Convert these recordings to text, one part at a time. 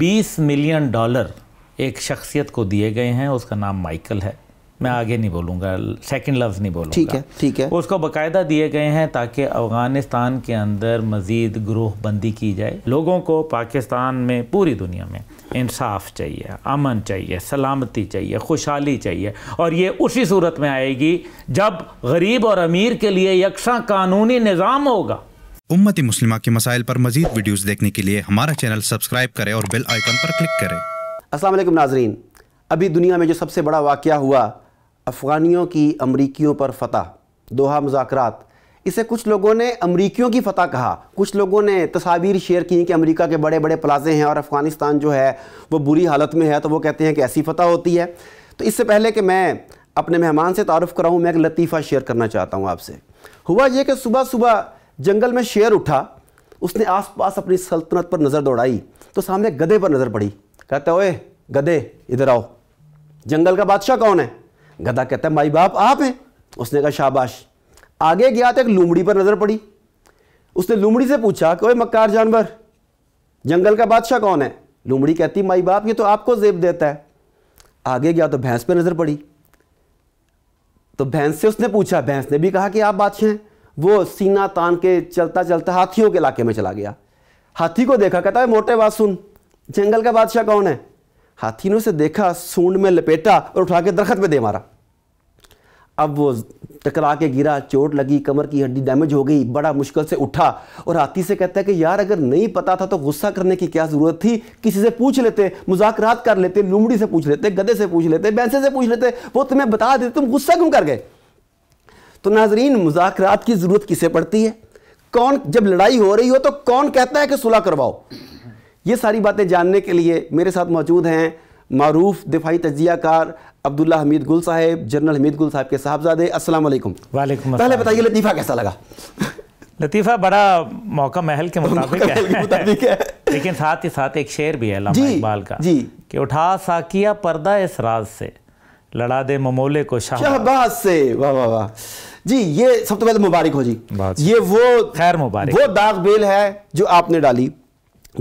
بیس million dollar ایک شخصیت کو دیے گئے ہیں اس کا نام مائیکل ہے میں آگے نہیں بولوں گا سیکنڈ لفظ نہیں گا ٹھیک ہے ٹھیک ہے اس کو باقاعدہ دیے گئے ہیں تاکہ افغانستان کے اندر مزید گروہ بندی کی جائے لوگوں کو پاکستان میں پوری دنیا میں انصاف چاہیے امن چاہیے سلامتی چاہیے خوشحالی چاہیے اور یہ اسی صورت میں آئے گی جب غریب اور امیر کے لیے یکساں قانونی نظام ہوگا امت مسلمہ کے مسائل پر مزید ویڈیوز دیکھنے کے لیے ہمارا چینل سبسکرائب کرے اور بیل آئیکن پر کلک کریں السلام علیکم ناظرین ابھی دنیا میں جو سب سے بڑا واقعہ ہوا افغانیوں کی امریکیوں پر فتح دوہا مذاکرات اسے کچھ لوگوں نے امریکیوں کی فتح کہا کچھ لوگوں نے تصاویر شیئر کی کہ امریکہ کے بڑے بڑے پلازے ہیں اور افغانستان جو ہے وہ بری حالت میں ہے تو وہ کہتے ہیں کہ ایسی فتح ہوتی ہے تو اس سے پہلے کہ میں اپنے مہمان سے تعارف کراؤں میں ایک لطیفہ شیئر کرنا چاہتا ہوں آپ سے ہوا یہ کہ صبح صبح جنگل میں شیر اٹھا اس نے آس پاس اپنی سلطنت پر نظر دوڑائی تو سامنے گدے پر نظر پڑی کہتا ہے اوے گدے ادھر آؤ جنگل کا بادشاہ کون ہے گدا کہتا ہے مائی باپ آپ ہیں اس نے کہا شاباش آگے گیا تو ایک لومڑی پر نظر پڑی اس نے لومڑی سے پوچھا کہ اوے مکار جانور جنگل کا بادشاہ کون ہے لومڑی کہتی مائی باپ یہ تو آپ کو زیب دیتا ہے آگے گیا تو بھینس پہ نظر پڑی تو بھینس سے اس نے پوچھا بھینس نے بھی کہا کہ آپ بادشاہ ہیں وہ سینہ تان کے چلتا چلتا ہاتھیوں کے علاقے میں چلا گیا ہاتھی کو دیکھا کہتا ہے موٹے بات سن جنگل کا بادشاہ کون ہے ہاتھی نے اسے دیکھا سونڈ میں لپیٹا اور اٹھا کے درخت میں دے مارا اب وہ ٹکرا کے گرا چوٹ لگی کمر کی ہڈی ڈیمیج ہو گئی بڑا مشکل سے اٹھا اور ہاتھی سے کہتا ہے کہ یار اگر نہیں پتا تھا تو غصہ کرنے کی کیا ضرورت تھی کسی سے پوچھ لیتے مذاکرات کر لیتے لومڑی سے پوچھ لیتے گدے سے پوچھ لیتے بینسے سے پوچھ لیتے وہ تمہیں بتا دیتے تم غصہ کیوں کر گئے تو ناظرین مذاکرات کی ضرورت کسے پڑتی ہے کون جب لڑائی ہو رہی ہو تو کون کہتا ہے کہ صلح کرواؤ یہ ساری باتیں جاننے کے لیے میرے ساتھ موجود ہیں معروف دفاعی تجزیہ کار عبداللہ حمید گل صاحب جنرل حمید گل صاحب کے السلام علیکم پہلے بتائیے لطیفہ کیسا لگا لطیفہ بڑا موقع محل کے مطابق ہے لیکن ساتھ ساتھ ہی ایک شعر بھی ہے جی، اقبال کا جی۔ کہ اٹھا ساکیہ پردہ اس راز سے لڑا دے ممولے کو شہباز سے واہ واہ واہ جی یہ سب سے پہلے مبارک ہو جی یہ وہ خیر مبارک وہ داغ بیل ہے جو آپ نے ڈالی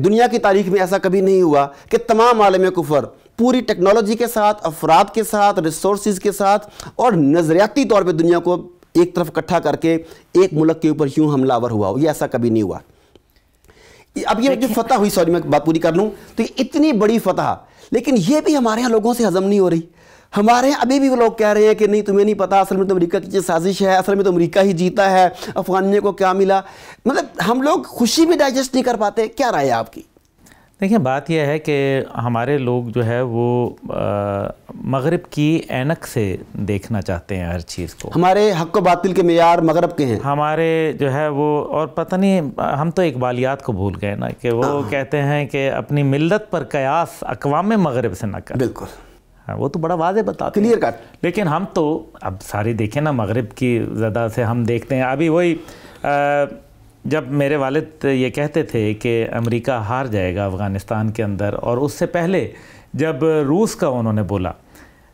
دنیا کی تاریخ میں ایسا کبھی نہیں ہوا کہ تمام عالم کفر پوری ٹیکنالوجی کے ساتھ افراد کے ساتھ ریسورسز کے ساتھ اور نظریاتی طور پہ دنیا کو ایک طرف اکٹھا کر کے ایک ملک کے اوپر یوں حملہ آور ہوا ہو یہ ایسا کبھی نہیں ہوا اب یہ جو فتح ہوئی سوری میں بات پوری کر لوں تو یہ اتنی بڑی فتح لیکن یہ بھی ہمارے ہاں لوگوں سے ہضم نہیں ہو رہی ہمارے ابھی بھی وہ لوگ کہہ رہے ہیں کہ نہیں تمہیں نہیں پتا اصل میں تو امریکہ کی چیز سازش ہے اصل میں تو امریکہ ہی جیتا ہے افغانیوں کو کیا ملا مطلب ہم لوگ خوشی بھی ڈائجسٹ نہیں کر پاتے کیا رائے آپ کی دیکھیں بات یہ ہے کہ ہمارے لوگ جو ہے وہ مغرب کی اینک سے دیکھنا چاہتے ہیں ہر چیز کو ہمارے حق و باطل کے معیار مغرب کے ہیں ہمارے جو ہے وہ اور پتہ نہیں ہم تو اقبالیات کو بھول گئے نا کہ وہ ہاں۔ کہتے ہیں کہ اپنی ملت پر قیاس اقوام مغرب سے نہ کریں بالکل ہاں، وہ تو بڑا واضح بتا کلیئر کٹ لیکن ہم تو اب ساری دیکھیں نا مغرب کی زدہ سے ہم دیکھتے ہیں ابھی وہی جب میرے والد یہ کہتے تھے کہ امریکہ ہار جائے گا افغانستان کے اندر اور اس سے پہلے جب روس کا انہوں نے بولا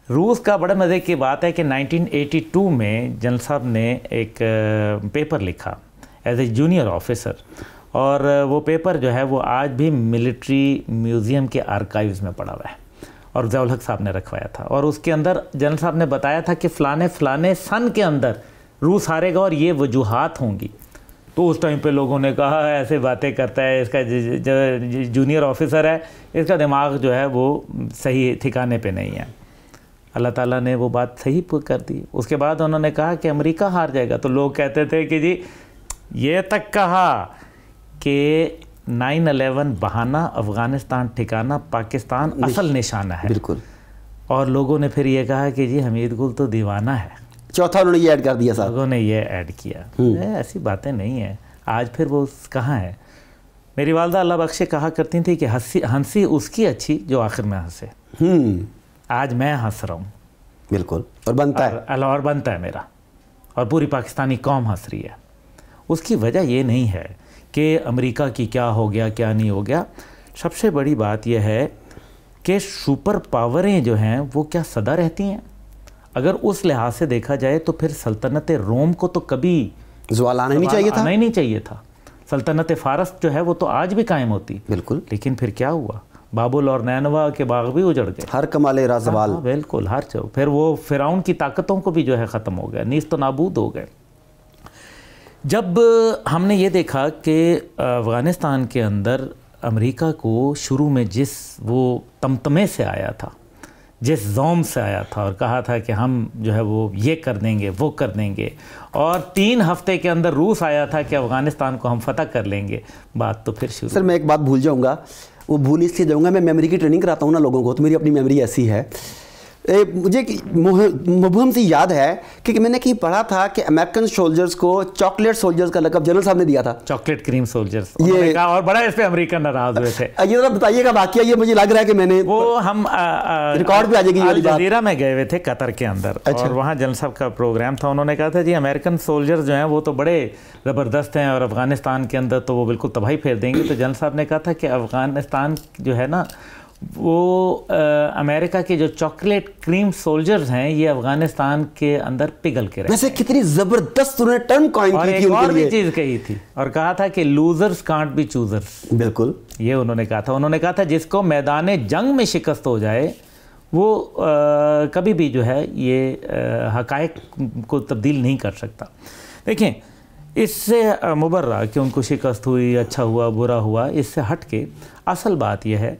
روس کا بڑے مزے کی بات ہے کہ نائنٹین ایٹی ٹو میں جن صاحب نے ایک پیپر لکھا ایز اے جونیئر آفیسر اور وہ پیپر جو ہے وہ آج بھی ملٹری میوزیم کے آرکائیوز میں پڑا ہوا ہے اور الحق صاحب نے رکھوایا تھا اور اس کے اندر جنرل صاحب نے بتایا تھا کہ فلانے فلانے سن کے اندر روس ہارے گا اور یہ وجوہات ہوں گی تو اس ٹائم پہ لوگوں نے کہا ایسے باتیں کرتا ہے اس کا جی- جی- جونیئر آفیسر ہے اس کا دماغ جو ہے وہ صحیح ٹھکانے پہ نہیں ہے اللہ تعالیٰ نے وہ بات صحیح کر دی اس کے بعد انہوں نے کہا کہ امریکہ ہار جائے گا تو لوگ کہتے تھے کہ جی یہ تک کہا کہ نائن الیون بہانہ افغانستان ٹھکانہ پاکستان اصل نشانہ ہے بالکل اور لوگوں نے پھر یہ کہا کہ جی حمید گل تو دیوانہ ہے چوتھا انہوں نے یہ ایڈ کر دیا صاحب لوگوں نے یہ ایڈ کیا ایسی باتیں نہیں ہیں آج پھر وہ کہاں ہیں میری والدہ اللہ بخشے کہا کرتی تھی کہ ہنسی اس کی اچھی جو آخر میں ہنسے آج میں ہنس رہا ہوں بالکل اور بنتا ہے اور بنتا ہے میرا اور پوری پاکستانی قوم ہنس رہی ہے اس کی وجہ یہ نہیں ہے کہ امریکہ کی کیا ہو گیا کیا نہیں ہو گیا سب سے بڑی بات یہ ہے کہ سپر پاوریں جو ہیں وہ کیا سدا رہتی ہیں اگر اس لحاظ سے دیکھا جائے تو پھر سلطنت روم کو تو کبھی زوال نہیں نہیں چاہیے تھا سلطنت فارس جو ہے وہ تو آج بھی قائم ہوتی بالکل لیکن پھر کیا ہوا بابل اور نینوا کے باغ بھی اجڑ گئے ہر کمال ہاں، بالکل ہر چو پھر وہ فراؤن کی طاقتوں کو بھی جو ہے ختم ہو گیا نیز تو نابود ہو گئے جب ہم نے یہ دیکھا کہ افغانستان کے اندر امریکہ کو شروع میں جس وہ تمتمے سے آیا تھا جس زوم سے آیا تھا اور کہا تھا کہ ہم جو ہے وہ یہ کر دیں گے وہ کر دیں گے اور تین ہفتے کے اندر روس آیا تھا کہ افغانستان کو ہم فتح کر لیں گے بات تو پھر شروع سر میں ایک بات بھول جاؤں گا وہ بھول اس لیے جاؤں گا میں میموری کی ٹریننگ کراتا ہوں نا لوگوں کو تو میری اپنی میموری ایسی ہے مجھے مبہم سی یاد ہے کہ میں نے کہیں پڑھا تھا کہ امریکن سولجرز کو چاکلیٹ سولجرز کا لقب جنرل صاحب نے دیا تھا چاکلیٹ کریم سولجرز یہ اور بڑا اس پہ امریکن ناراض ہوئے تھے یہ ذرا بتائیے گا باقی یہ مجھے لگ رہا ہے کہ میں نے وہ ہم ریکارڈ پہ آجے گی الجزیرہ میں گئے ہوئے تھے قطر کے اندر اچھا۔ اور وہاں جنرل صاحب کا پروگرام تھا انہوں نے کہا تھا جی امریکن سولجرز جو ہیں وہ تو بڑے زبردست ہیں اور افغانستان کے اندر تو وہ بالکل تباہی پھیر دیں گے تو جنرل صاحب نے کہا تھا کہ افغانستان جو ہے نا وہ امریکہ کے جو چاکلیٹ کریم سولجرز ہیں یہ افغانستان کے اندر پگھل کے رہے ویسے کتنی زبردست انہوں نے ٹرم کی تھی اور بھی چیز کہی تھی اور کہا تھا کہ لوزرز کانٹ بی چوزرز بالکل یہ انہوں نے کہا تھا انہوں نے کہا تھا جس کو میدان جنگ میں شکست ہو جائے وہ کبھی بھی جو ہے یہ حقائق کو تبدیل نہیں کر سکتا دیکھیں اس سے مبرہ کہ ان کو شکست ہوئی اچھا ہوا برا ہوا اس سے ہٹ کے اصل بات یہ ہے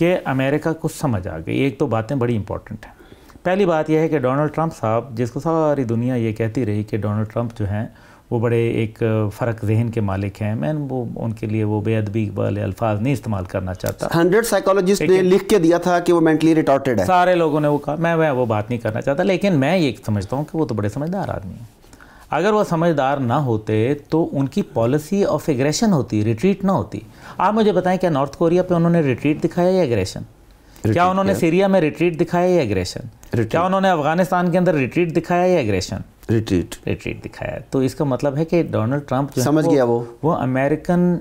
کہ امریکہ کو سمجھ آ گئی ایک تو باتیں بڑی امپورٹنٹ ہیں پہلی بات یہ ہے کہ ڈونلڈ ٹرمپ صاحب جس کو ساری دنیا یہ کہتی رہی کہ ڈونلڈ ٹرمپ جو ہیں وہ بڑے ایک فرق ذہن کے مالک ہیں میں وہ ان کے لیے وہ بے ادبی والے الفاظ نہیں استعمال کرنا چاہتا ہنڈریڈ سائیکالوجسٹ نے لکھ کے دیا تھا کہ وہ مینٹلی ریٹارٹیڈ ہے سارے لوگوں نے وہ کہا میں وہ بات نہیں کرنا چاہتا لیکن میں یہ سمجھتا ہوں کہ وہ تو بڑے سمجھدار آدمی ہیں اگر وہ سمجھدار نہ ہوتے تو ان کی پالیسی آف ایگریشن ہوتی ریٹریٹ نہ ہوتی آپ مجھے بتائیں کیا نارتھ کوریا پہ انہوں نے ریٹریٹ دکھایا یا ایگریشن کیا انہوں نے سیریا میں ریٹریٹ دکھایا یا ایگریشن کیا انہوں نے افغانستان کے اندر ریٹریٹ دکھایا یا ایگریشن ریٹریٹ ریٹریٹ دکھایا تو اس کا مطلب ہے کہ ڈونلڈ ٹرمپ سمجھ گیا وہ وہ امریکن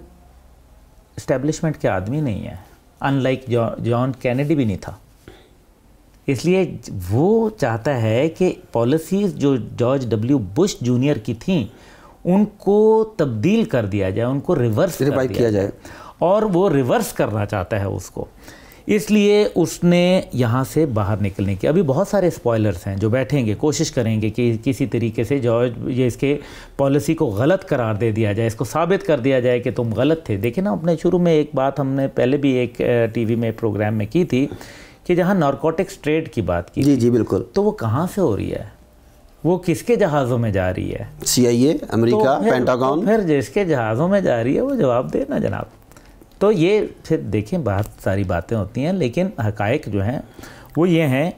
اسٹیبلشمنٹ کے آدمی نہیں ہے ان لائک جان کینیڈی بھی نہیں تھا اس لیے وہ چاہتا ہے کہ پالیسیز جو جارج ڈبلیو بش جونیئر کی تھیں ان کو تبدیل کر دیا جائے ان کو ریورس ریوائڈ کیا جائے اور وہ ریورس کرنا چاہتا ہے اس کو اس لیے اس نے یہاں سے باہر نکلنے کی ابھی بہت سارے اسپوائلرس ہیں جو بیٹھیں گے کوشش کریں گے کہ کسی طریقے سے جارج یہ اس کے پالیسی کو غلط قرار دے دیا جائے اس کو ثابت کر دیا جائے کہ تم غلط تھے دیکھیں نا اپنے شروع میں ایک بات ہم نے پہلے بھی ایک ٹی وی میں پروگرام میں کی تھی کہ جہاں نارکوٹکس ٹریڈ کی بات کی جی جی بالکل تو وہ کہاں سے ہو رہی ہے وہ کس کے جہازوں میں جا رہی ہے سی آئی اے امریکہ پھر جس کے جہازوں میں جا رہی ہے وہ جواب دے نا جناب تو یہ پھر دیکھیں بہت ساری باتیں ہوتی ہیں لیکن حقائق جو ہیں وہ یہ ہیں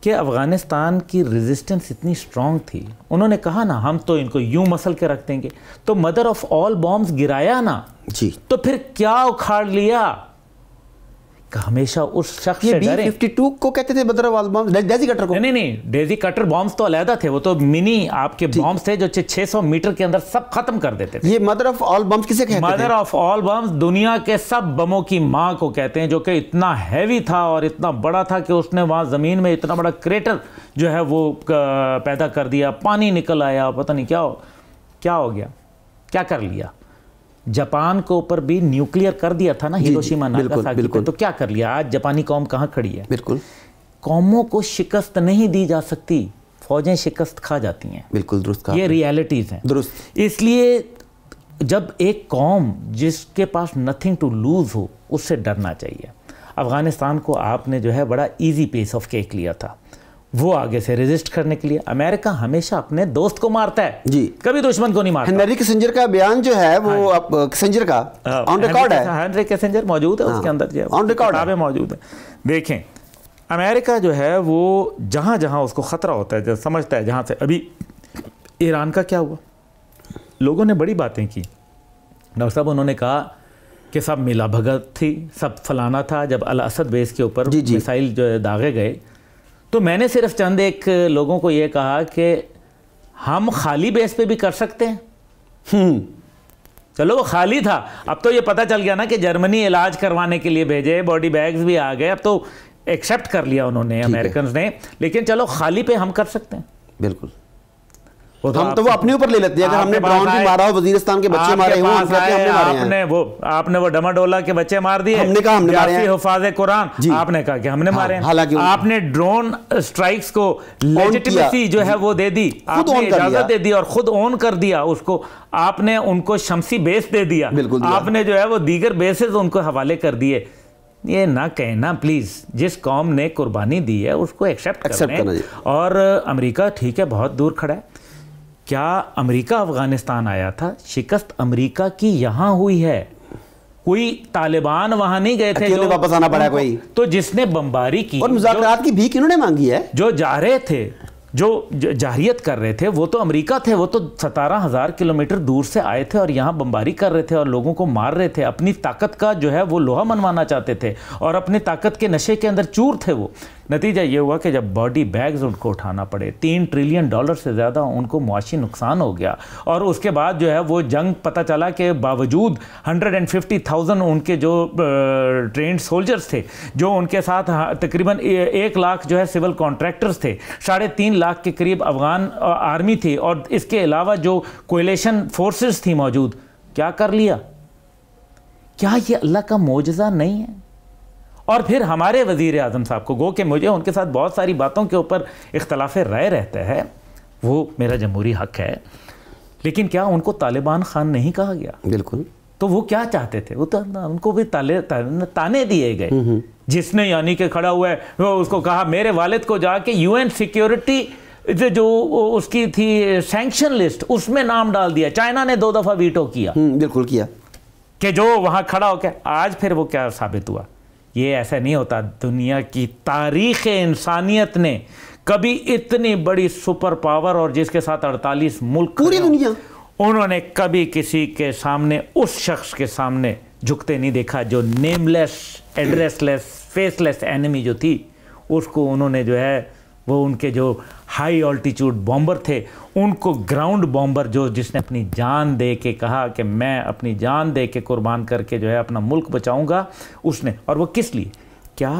کہ افغانستان کی ریزسٹنس اتنی اسٹرانگ تھی انہوں نے کہا نا ہم تو ان کو یوں مسل کے رکھ دیں گے تو مدر آف آل بومز گرایا نا جی تو پھر کیا اکھاڑ لیا کہ ہمیشہ اس شخص سے ڈریں یہ بی 52 کو کہتے تھے بدر وال بامز ڈیزی کٹر کو نہیں نہیں ڈیزی کٹر بامز تو علیحدہ تھے وہ تو منی آپ کے بامز تھے جو 600 میٹر کے اندر سب ختم کر دیتے تھے یہ مدر آف آل بامز کسے کہتے تھے مدر آف آل بامز دنیا کے سب بموں کی ماں کو کہتے ہیں جو کہ اتنا ہیوی تھا اور اتنا بڑا تھا کہ اس نے وہاں زمین میں اتنا بڑا کریٹر جو ہے وہ پیدا کر دیا پانی نکل آیا پتہ نہیں کیا ہو کیا ہو گیا کیا کر لیا جاپان کو اوپر بھی نیوکلیئر کر دیا تھا نا جی، جی، ہیروشیما ناگاساکی پہ تو کیا کر لیا آج جاپانی قوم کہاں کھڑی ہے بالکل قوموں کو شکست نہیں دی جا سکتی فوجیں شکست کھا جاتی ہیں بالکل درست کہا یہ ریالٹیز ہیں درست اس لیے جب ایک قوم جس کے پاس نتھنگ ٹو لوز ہو اس سے ڈرنا چاہیے افغانستان کو آپ نے جو ہے بڑا ایزی پیس آف کیک لیا تھا وہ آگے سے ریزسٹ کرنے کے لیے امریکہ ہمیشہ اپنے دوست کو مارتا ہے جی کبھی دشمن کو نہیں مارتا ہنری کسنجر کا بیان جو ہے وہ ہاں جی۔ کسنجر کا آن ہاں۔ ریکارڈ ہے ہنری کسنجر موجود ہے اس ہاں۔ کے اندر جو ہے آن ریکارڈ کتابیں موجود ہیں دیکھیں امریکہ جو ہے وہ جہاں جہاں اس کو خطرہ ہوتا ہے سمجھتا ہے جہاں سے ابھی ایران کا کیا ہوا لوگوں نے بڑی باتیں کی ڈاکٹر صاحب انہوں نے کہا کہ سب ملا بھگت تھی سب فلانا تھا جب الاسد بیس کے اوپر جی، جی۔ مسائل جو داغے گئے تو میں نے صرف چند ایک لوگوں کو یہ کہا کہ ہم خالی بیس پہ بھی کر سکتے ہیں چلو وہ خالی تھا اب تو یہ پتہ چل گیا نا کہ جرمنی علاج کروانے کے لیے بھیجے باڈی بیگز بھی آ گئے اب تو ایکسپٹ کر لیا انہوں نے امریکنز نے لیکن چلو خالی پہ ہم کر سکتے ہیں بالکل ہم تو وہ اپنے اوپر لے لیتے ہیں اگر ہم نے براؤن بھی مارا ہو وزیرستان کے بچے مارے ہوں ہم نے مارے ہیں آپ نے وہ ڈما ڈولا کے بچے مار دیے ہم نے کہا ہم نے مارے ہیں یاسی حفاظ قرآن جی۔ آپ نے کہا کہ ہم نے ہاں، مارے ہیں حالانکہ آپ نے ڈرون سٹرائکس کو لیجٹیمیسی جو ہے وہ دے دی آپ نے اجازت دے دی اور خود اون کر دیا اس کو آپ نے ان کو شمسی بیس دے دیا آپ نے جو ہے وہ دیگر بیسز ان کو حوالے کر دیئے یہ نہ کہنا پلیز جس قوم نے قربانی دی ہے اس کو ایکسپٹ کرنے جی۔ اور امریکہ ٹھیک ہے بہت دور کھڑا ہے کیا امریکہ افغانستان آیا تھا شکست امریکہ کی یہاں ہوئی ہے کوئی طالبان وہاں نہیں گئے تھے تو جس نے بمباری کی اور مذاکرات کی بھی کنہوں نے مانگی ہے جو جا رہے تھے جو جاہریت کر رہے تھے وہ تو امریکہ تھے وہ تو ستارہ ہزار کلومیٹر دور سے آئے تھے اور یہاں بمباری کر رہے تھے اور لوگوں کو مار رہے تھے اپنی طاقت کا جو ہے وہ لوہا منوانا چاہتے تھے اور اپنے طاقت کے نشے کے اندر چور تھے وہ نتیجہ یہ ہوا کہ جب باڈی بیگز ان کو اٹھانا پڑے تین ٹریلین ڈالر سے زیادہ ان کو معاشی نقصان ہو گیا اور اس کے بعد جو ہے وہ جنگ پتہ چلا کہ باوجود ہنڈریڈ اینڈ ففٹی تھاؤزنڈ ان کے جو ٹرینڈ سولجرز تھے جو ان کے ساتھ ہاں، تقریباً ایک لاکھ جو ہے سول کانٹریکٹرز تھے ساڑھے تین لاکھ کے قریب افغان آرمی تھی اور اس کے علاوہ جو کوئلیشن فورسز تھی موجود کیا کر لیا کیا یہ اللہ کا معجزہ نہیں ہے اور پھر ہمارے وزیر اعظم صاحب کو گو کہ مجھے ان کے ساتھ بہت ساری باتوں کے اوپر اختلاف رائے رہتے ہیں وہ میرا جمہوری حق ہے لیکن کیا ان کو طالبان خان نہیں کہا گیا بالکل تو وہ کیا چاہتے تھے وہ تو ان کو بھی تانے دیے گئے جس نے یعنی کہ کھڑا ہوا ہے وہ اس کو کہا میرے والد کو جا کے یو این سیکیورٹی جو اس کی تھی سینکشن لسٹ اس میں نام ڈال دیا چائنا نے دو دفعہ ویٹو کیا بالکل کیا کہ جو وہاں کھڑا ہو کے آج پھر وہ کیا ثابت ہوا یہ ایسا نہیں ہوتا دنیا کی تاریخ انسانیت نے کبھی اتنی بڑی سپر پاور اور جس کے ساتھ اڑتالیس ملک پوری دنیا انہوں نے کبھی کسی کے سامنے اس شخص کے سامنے جھکتے نہیں دیکھا جو nameless addressless faceless enemy جو تھی اس کو انہوں نے جو ہے وہ ان کے جو ہائی آلٹیچوڈ بامبر تھے ان کو گراؤنڈ بامبر جو جس نے اپنی جان دے کے کہا کہ میں اپنی جان دے کے قربان کر کے جو ہے اپنا ملک بچاؤں گا اس نے اور وہ کس لیے کیا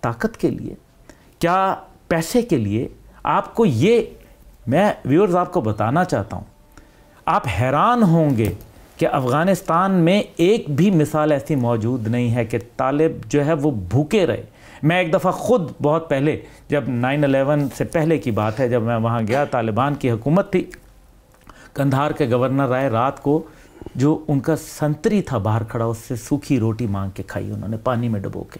طاقت کے لیے کیا پیسے کے لیے آپ کو یہ میں ویورز آپ کو بتانا چاہتا ہوں آپ حیران ہوں گے کہ افغانستان میں ایک بھی مثال ایسی موجود نہیں ہے کہ طالب جو ہے وہ بھوکے رہے میں ایک دفعہ خود بہت پہلے جب نائن الیون سے پہلے کی بات ہے جب میں وہاں گیا طالبان کی حکومت تھی کندھار کے گورنر آئے رات کو جو ان کا سنتری تھا باہر کھڑا اس سے سوکھی روٹی مانگ کے کھائی انہوں نے پانی میں ڈبو کے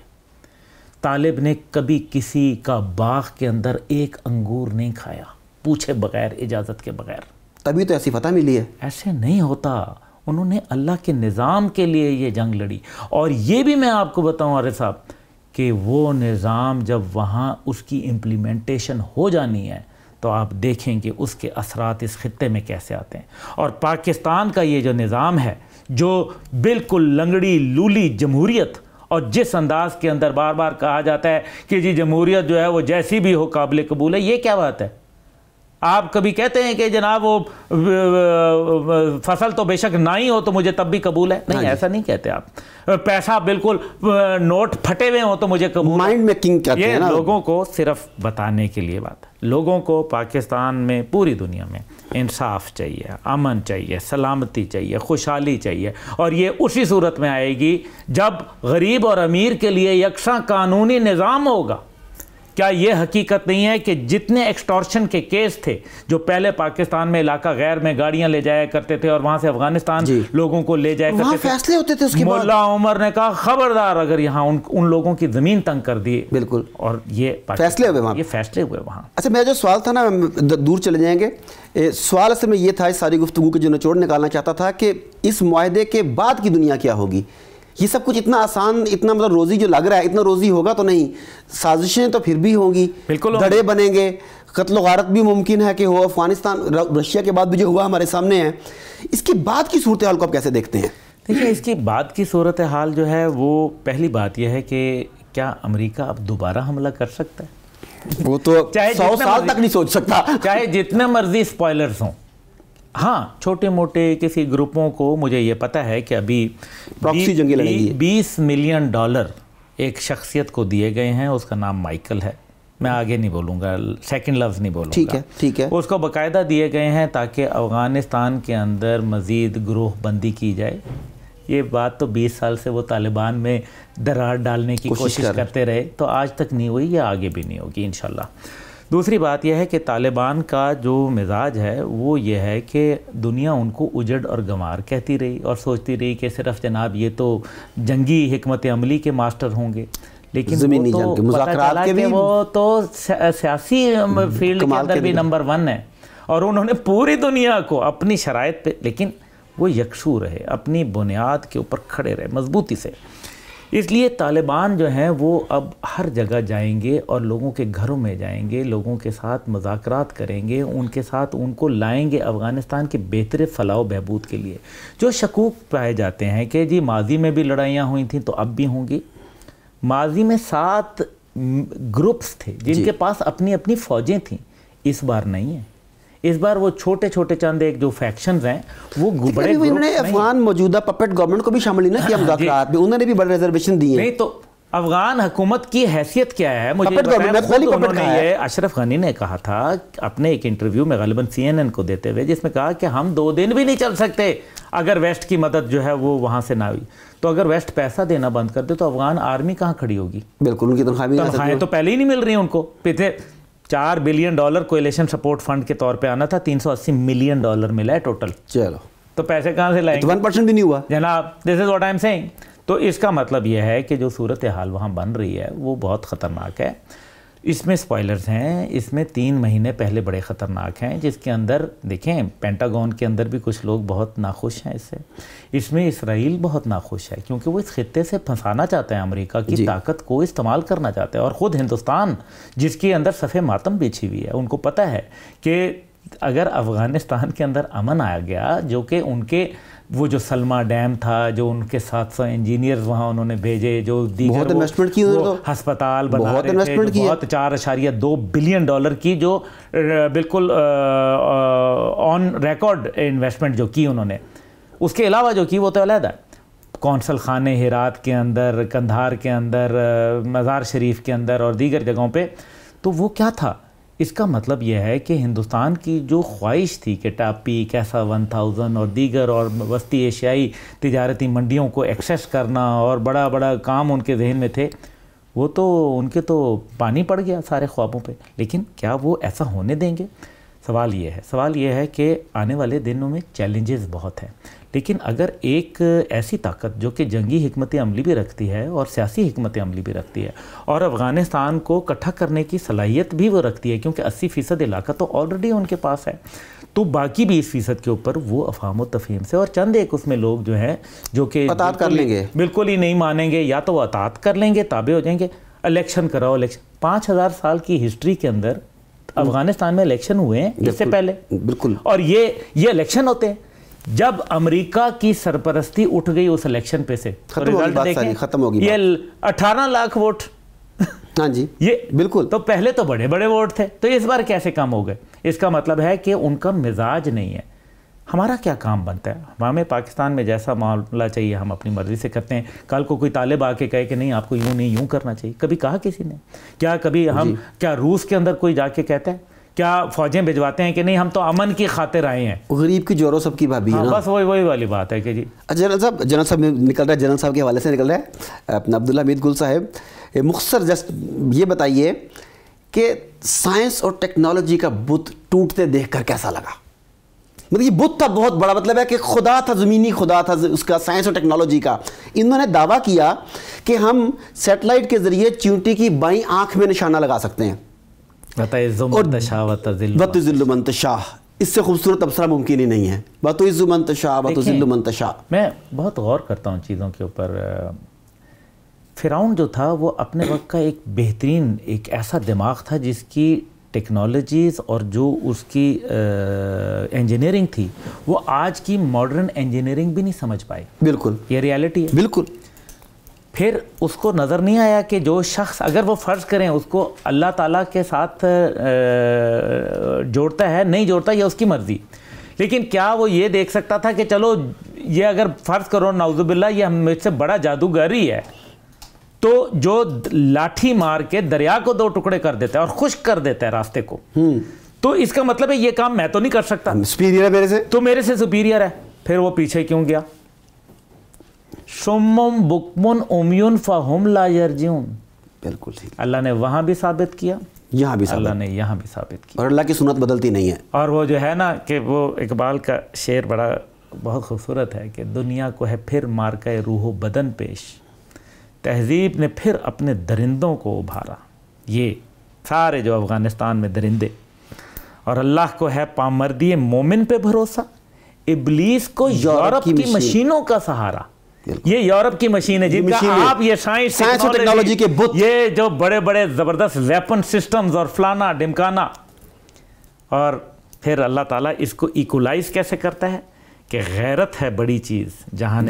طالب نے کبھی کسی کا باغ کے اندر ایک انگور نہیں کھایا پوچھے بغیر اجازت کے بغیر تبھی تو ایسی فتح ملی ہے ایسے نہیں ہوتا انہوں نے اللہ کے نظام کے لیے یہ جنگ لڑی اور یہ بھی میں آپ کو بتاؤں عرف صاحب کہ وہ نظام جب وہاں اس کی امپلیمنٹیشن ہو جانی ہے تو آپ دیکھیں کہ اس کے اثرات اس خطے میں کیسے آتے ہیں اور پاکستان کا یہ جو نظام ہے جو بالکل لنگڑی لولی جمہوریت اور جس انداز کے اندر بار بار کہا جاتا ہے کہ جی جمہوریت جو ہے وہ جیسی بھی ہو قابل قبول ہے یہ کیا بات ہے آپ کبھی کہتے ہیں کہ جناب وہ فصل تو بے شک نہ ہی ہو تو مجھے تب بھی قبول ہے نہیں ہاں جی۔ ایسا نہیں کہتے آپ پیسہ بالکل نوٹ پھٹے ہوئے ہوں تو مجھے قبول یہ لوگوں کو صرف بتانے کے لیے بات لوگوں کو پاکستان میں پوری دنیا میں انصاف چاہیے امن چاہیے سلامتی چاہیے خوشحالی چاہیے اور یہ اسی صورت میں آئے گی جب غریب اور امیر کے لیے یکساں قانونی نظام ہوگا کیا یہ حقیقت نہیں ہے کہ جتنے ایکسٹورشن کے کیس تھے جو پہلے پاکستان میں علاقہ غیر میں گاڑیاں لے جایا کرتے تھے اور وہاں سے افغانستان جی۔ لوگوں کو لے جایا مولا عمر نے کہا خبردار اگر یہاں ان, لوگوں کی زمین تنگ کر دی بالکل اور یہ فیصلے ہوئے وہاں یہ فیصلے ہوئے وہاں اچھا میرا جو سوال تھا نا دور چلے جائیں گے سوال اصل میں یہ تھا اس ساری گفتگو کے نکالنا چاہتا تھا کہ اس معاہدے کے بعد کی دنیا کیا ہوگی یہ سب کچھ اتنا آسان اتنا مطلب روزی جو لگ رہا ہے اتنا روزی ہوگا تو نہیں سازشیں تو پھر بھی ہوں گی بالکل دھڑے بنیں گے قتل و غارت بھی ممکن ہے کہ وہ افغانستان رشیا کے بعد بھی جو ہوا ہمارے سامنے ہے اس کی بات کی صورتحال کو آپ کیسے دیکھتے ہیں دیکھیے اس کی بات کی صورتحال جو ہے وہ پہلی بات یہ ہے کہ کیا امریکہ اب دوبارہ حملہ کر سکتا ہے وہ تو چاہے سوچ سکتا چاہے جتنے مرضی اسپوائلرس ہوں ہاں چھوٹے موٹے کسی گروپوں کو مجھے یہ پتہ ہے کہ ابھی لگی بیس ملین ڈالر ایک شخصیت کو دیے گئے ہیں اس کا نام مائیکل ہے میں آگے نہیں بولوں گا سیکنڈ لفظ نہیں بولوں ٹھیک ہے ٹھیک ہے اس کو باقاعدہ دیے گئے ہیں تاکہ افغانستان کے اندر مزید گروہ بندی کی جائے یہ بات تو بیس سال سے وہ طالبان میں درار ڈالنے کی کوشش کرتے رہے تو آج تک نہیں ہوئی یا آگے بھی نہیں ہوگی انشاءاللہ اللہ دوسری بات یہ ہے کہ طالبان کا جو مزاج ہے وہ یہ ہے کہ دنیا ان کو اجڑ اور گمار کہتی رہی اور سوچتی رہی کہ صرف جناب یہ تو جنگی حکمت عملی کے ماسٹر ہوں گے لیکن وہ تو سیاسی فیلڈ کے اندر بھی نمبر ون ہے اور انہوں نے پوری دنیا کو اپنی شرائط پہ لیکن وہ یکسو رہے اپنی بنیاد کے اوپر کھڑے رہے مضبوطی سے اس لیے طالبان جو ہیں وہ اب ہر جگہ جائیں گے اور لوگوں کے گھروں میں جائیں گے لوگوں کے ساتھ مذاکرات کریں گے ان کے ساتھ ان کو لائیں گے افغانستان کے بہتر فلاح و بہبود کے لیے جو شکوک پائے جاتے ہیں کہ جی ماضی میں بھی لڑائیاں ہوئی تھیں تو اب بھی ہوں گی ماضی میں سات گروپس تھے جن جی۔ کے پاس اپنی اپنی فوجیں تھیں اس بار نہیں ہیں اس بار وہ چھوٹے چھوٹے چند ایک جو فیکشنز ہیں وہ بڑے گروپ نہیں افغان موجودہ پپٹ گورنمنٹ کو بھی شامل ہی نہ کیا ہاں، مذاکرات ہاں، جی۔ میں انہوں نے بھی بڑے ریزرویشن دیئے نہیں تو افغان حکومت کی حیثیت کیا ہے مجھے پپٹ گورنمنٹ خالی پپٹ کا ہے اشرف غنی نے کہا تھا اپنے ایک انٹرویو میں غالباً سی این این کو دیتے ہوئے جس میں کہا کہ ہم دو دن بھی نہیں چل سکتے اگر ویسٹ کی مدد جو ہے وہ وہاں سے نہ ہوئی تو اگر ویسٹ پیسہ دینا بند کر دے تو افغان آرمی کہاں کھڑی ہوگی بالکل ان کی تنخواہیں تو پہلے ہی نہیں مل رہی ہیں ان کو پیتے چار billion dollar coalition support fund کے طور پہ آنا تھا تین سو اسی ملین ڈالر ملا ہے ٹوٹل چلو تو پیسے کہاں سے لائے ون پرسینٹ بھی نہیں ہوا جناب دس از ایم سینگ تو اس کا مطلب یہ ہے کہ جو صورت حال وہاں بن رہی ہے وہ بہت خطرناک ہے اس میں سپائلرز ہیں اس میں تین مہینے پہلے بڑے خطرناک ہیں جس کے اندر دیکھیں پینٹاگون کے اندر بھی کچھ لوگ بہت ناخوش ہیں اس سے اس میں اسرائیل بہت ناخوش ہے کیونکہ وہ اس خطے سے پھنسانا چاہتے ہیں امریکہ کی جی۔ طاقت کو استعمال کرنا چاہتے ہیں اور خود ہندوستان جس کے اندر صفحے ماتم بیچھی ہوئی ہے ان کو پتہ ہے کہ اگر افغانستان کے اندر امن آیا گیا جو کہ ان کے وہ جو سلما ڈیم تھا جو ان کے ساتھ سو انجینئرز وہاں انہوں نے بھیجے جو دیگر بہت انویسٹمنٹ کی ہسپتال بنا بہت چار اشاریہ دو بلین ڈالر کی جو بالکل آن ریکارڈ انویسٹمنٹ جو کی انہوں نے اس کے علاوہ جو کی وہ تو علیحدہ کونسل خانے ہرات کے اندر کندھار کے اندر مزار شریف کے اندر اور دیگر جگہوں پہ تو وہ کیا تھا اس کا مطلب یہ ہے کہ ہندوستان کی جو خواہش تھی کہ ٹاپی کیسا ون تھاؤزن اور دیگر اور وسطی ایشیائی تجارتی منڈیوں کو ایکسیس کرنا اور بڑا بڑا کام ان کے ذہن میں تھے وہ تو ان کے تو پانی پڑ گیا سارے خوابوں پہ لیکن کیا وہ ایسا ہونے دیں گے سوال یہ ہے سوال یہ ہے کہ آنے والے دنوں میں چیلنجز بہت ہیں لیکن اگر ایک ایسی طاقت جو کہ جنگی حکمت عملی بھی رکھتی ہے اور سیاسی حکمت عملی بھی رکھتی ہے اور افغانستان کو کٹھا کرنے کی صلاحیت بھی وہ رکھتی ہے کیونکہ اسی فیصد علاقہ تو آلریڈی ان کے پاس ہے تو باقی بیس فیصد کے اوپر وہ افہام و تفہیم سے اور چند ایک اس میں لوگ جو ہیں جو کہ اطاعت کر لیں گے بالکل ہی نہیں مانیں گے یا تو وہ اطاعت کر لیں گے تابع ہو جائیں گے الیکشن کراؤ الیکشن پانچ ہزار سال کی ہسٹری کے اندر افغانستان میں الیکشن ہوئے ہیں اس سے پہلے بالکل اور یہ یہ الیکشن ہوتے ہیں جب امریکہ کی سرپرستی اٹھ گئی اس الیکشن پہ سے ختم ہوگی یہ اٹھارہ لاکھ ووٹ ہاں جی، یہ بالکل تو پہلے تو بڑے بڑے ووٹ تھے تو اس بار کیسے کام ہو گئے اس کا مطلب ہے کہ ان کا مزاج نہیں ہے ہمارا کیا کام بنتا ہے ہمیں پاکستان میں جیسا معاملہ چاہیے ہم اپنی مرضی سے کرتے ہیں کل کو کوئی طالب آ کے کہے کہ نہیں آپ کو یوں نہیں یوں کرنا چاہیے کبھی کہا کسی نے کیا کبھی ہم جی۔ کیا روس کے اندر کوئی جا کے کہتا ہے کیا فوجیں بھجواتے ہیں کہ نہیں ہم تو امن کی خاطر آئے ہیں غریب کی جورو سب کی بھابھی ہے ہاں، بس وہی والی بات ہے جی۔ اچھا، جنرل صاحب جنرل صاحب نکل رہا ہے جنرل صاحب کے حوالے سے نکل رہا ہے اپنا عبداللہ حمید گل صاحب مختصر جس یہ بتائیے کہ سائنس اور ٹیکنالوجی کا بت ٹوٹتے دیکھ کر کیسا لگا مطلب یہ بت تھا بہت بڑا مطلب ہے کہ خدا تھا زمینی خدا تھا اس کا سائنس اور ٹیکنالوجی کا انہوں نے دعویٰ کیا کہ ہم سیٹلائٹ کے ذریعے چونٹی کی بائیں آنکھ میں نشانہ لگا سکتے ہیں ذل منتشا اس سے خوبصورت ابسرہ ممکن ہی نہیں ہے بتعز منتشا ذل منتشا میں بہت غور کرتا ہوں چیزوں کے اوپر فرعون جو تھا وہ اپنے وقت کا ایک بہترین ایک ایسا دماغ تھا جس کی ٹیکنالوجیز اور جو اس کی انجینئرنگ تھی وہ آج کی ماڈرن انجینئرنگ بھی نہیں سمجھ پائے بالکل یہ ریالٹی ہے بالکل پھر اس کو نظر نہیں آیا کہ جو شخص اگر وہ فرض کریں اس کو اللہ تعالیٰ کے ساتھ جوڑتا ہے نہیں جوڑتا یہ اس کی مرضی لیکن کیا وہ یہ دیکھ سکتا تھا کہ چلو یہ اگر فرض کرو نعوذ باللہ یہ ہم سے بڑا جادوگر ہے تو جو لاٹھی مار کے دریا کو دو ٹکڑے کر دیتا ہے اور خشک کر دیتا ہے راستے کو تو اس کا مطلب ہے یہ کام میں تو نہیں کر سکتا میرے سے تو میرے سے سپیریئر ہے پھر وہ پیچھے کیوں گیا شمم بکمن امیون فہم لا بالکل اللہ نے وہاں بھی ثابت کیا یہاں بھی اللہ نے یہاں بھی ثابت کیا اور اللہ کی سنت بدلتی نہیں ہے اور وہ جو ہے نا کہ وہ اقبال کا شعر بڑا بہت خوبصورت ہے کہ دنیا کو ہے پھر مارکہ روح و بدن پیش تہذیب نے پھر اپنے درندوں کو ابھارا یہ سارے جو افغانستان میں درندے اور اللہ کو ہے پامردی مومن پہ بھروسہ ابلیس کو یورپ کی مشینوں کا سہارا یہ یورپ کی مشین ہے جی، آپ یہ یہ سائنس کے بت جو بڑے بڑے زبردست ویپن سسٹمز اور فلانا ڈمکانا اور پھر اللہ تعالیٰ اس کو ایکولائز کیسے کرتا ہے کہ غیرت ہے بڑی چیز جہاں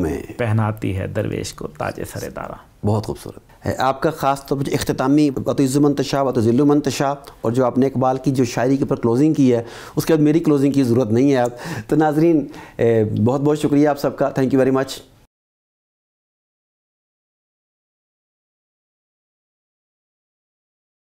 میں پہناتی ہے درویش کو تاجے سرے دارا بہت خوبصورت آپ کا خاص طور پر اختتامی بطعز منتشا بطو ذیل اور جو آپ نے اقبال کی جو شاعری کے اوپر کلوزنگ کی ہے اس کے بعد میری کلوزنگ کی ضرورت نہیں ہے آپ تو ناظرین بہت بہت شکریہ آپ سب کا تھینک یو ویری مچ